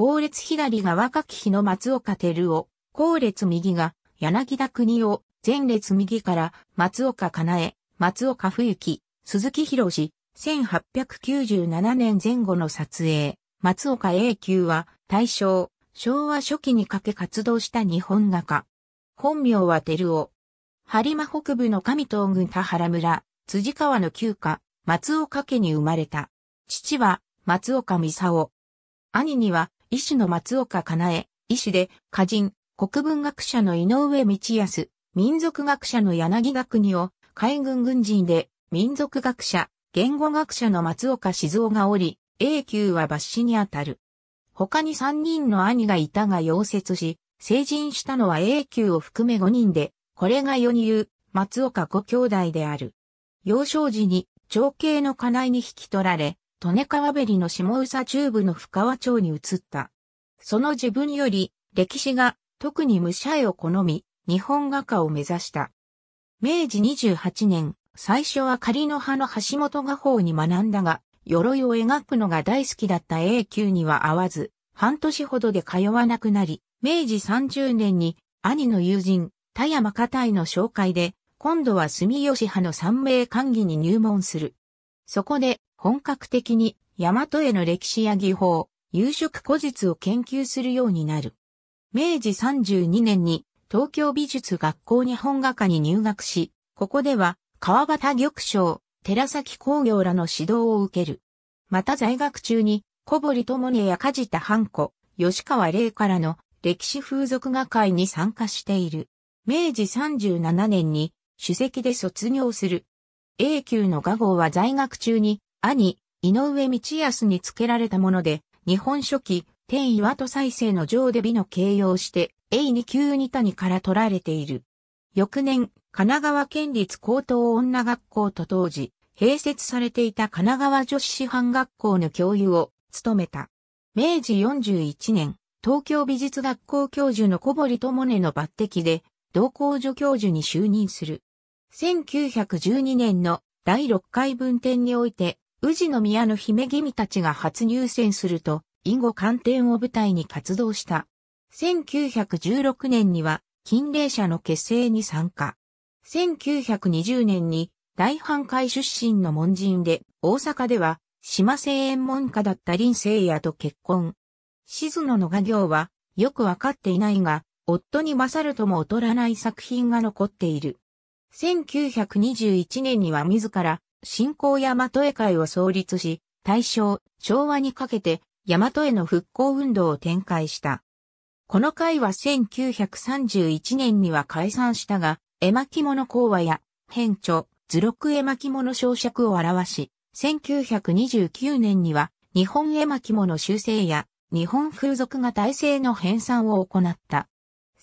後列左が若き日の松岡照夫、後列右が柳田国夫、前列右から松岡かなえ、松岡冬樹、鈴木博士、1897年前後の撮影、松岡永久は大正、昭和初期にかけ活動した日本画家。本名は照夫。播磨北部の上東郡田原村、辻川の旧家、松岡家に生まれた。父は松岡美佐夫。兄には医師の松岡かなえ、医師で、歌人、国文学者の井上道康、民族学者の柳学にを、海軍軍人で、民族学者、言語学者の松岡静雄がおり、A 級は抜歯にあたる。他に三人の兄がいたが溶接し、成人したのは A 級を含め五人で、これが世に言う、松岡五兄弟である。幼少時に、長兄の家内に引き取られ、利根川べりの下宇佐中部の深川町に移った。その自分より歴史が特に武者絵を好み、日本画家を目指した。明治28年、最初は仮の葉の橋本画法に学んだが、鎧を描くのが大好きだった A 級には合わず、半年ほどで通わなくなり、明治30年に兄の友人、田山家隊の紹介で、今度は住吉派の三名官議に入門する。そこで本格的に大和への歴史や技法、夕食古術を研究するようになる。明治32年に東京美術学校日本画科に入学し、ここでは川端玉章、寺崎工業らの指導を受ける。また在学中に小堀智音や梶田半子、吉川玲からの歴史風俗画会に参加している。明治37年に主席で卒業する。A 級の画号は在学中に、兄、井上道康に付けられたもので、日本書紀、天岩戸再生の上で美の形容して、A2 級に谷から取られている。翌年、神奈川県立高等女学校と当時、併設されていた神奈川女子師範学校の教諭を務めた。明治41年、東京美術学校教授の小堀智音の抜擢で、同校助教授に就任する。1912年の第6回分店において、宇治の宮の姫君たちが初入選すると、囲碁観点を舞台に活動した。1916年には、近霊社の結成に参加。1920年に、大半会出身の門人で、大阪では、島製円門化だった林聖也と結婚。静野の画業は、よくわかっていないが、夫に勝るとも劣らない作品が残っている。1921年には自ら、新興大和絵会を創立し、大正、昭和にかけて、大和絵の復興運動を展開した。この会は1931年には解散したが、絵巻物講話や、編著、図録絵巻物小尺を表し、1929年には、日本絵巻物修正や、日本風俗が体制の編纂を行った。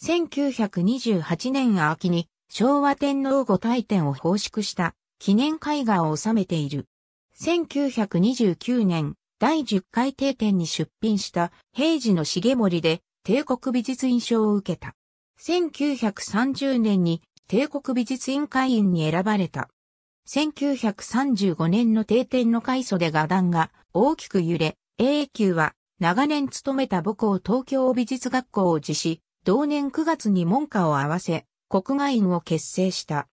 1928年秋に昭和天皇御大典を奉祝した記念絵画を収めている。1929年、第10回定点に出品した平治の重森で帝国美術院賞を受けた。1930年に帝国美術院会員に選ばれた。1935年の定点の開祖で画壇が大きく揺れ、A 久は長年勤めた母校東京美術学校を辞し、同年9月に門下を合わせ、国外院を結成した。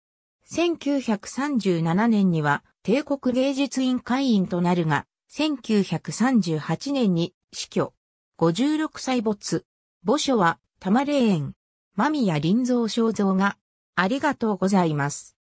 1937年には帝国芸術院会員となるが、1938年に死去。56歳没。墓所は玉霊園。間宮林蔵肖像がありがとうございます。